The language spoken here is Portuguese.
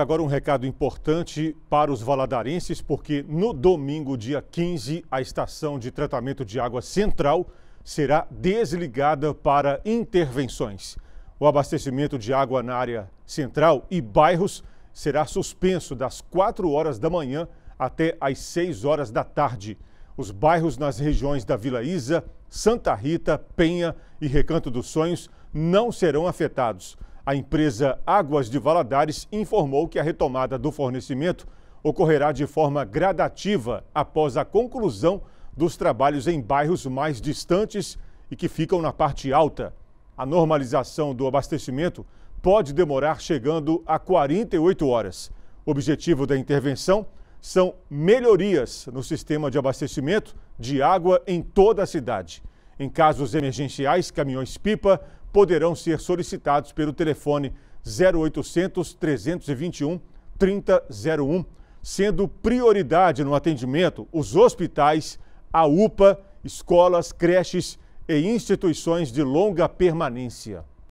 Agora um recado importante para os valadarenses, porque no domingo, dia 15, a estação de tratamento de água central será desligada para intervenções. O abastecimento de água na área central e bairros será suspenso das 4 horas da manhã até as 6 horas da tarde. Os bairros nas regiões da Vila Isa, Santa Rita, Penha e Recanto dos Sonhos não serão afetados. A empresa Águas de Valadares informou que a retomada do fornecimento ocorrerá de forma gradativa após a conclusão dos trabalhos em bairros mais distantes e que ficam na parte alta. A normalização do abastecimento pode demorar chegando a 48 horas. O objetivo da intervenção são melhorias no sistema de abastecimento de água em toda a cidade. Em casos emergenciais, caminhões-pipa poderão ser solicitados pelo telefone 0800 321 3001, sendo prioridade no atendimento os hospitais, a UPA, escolas, creches e instituições de longa permanência.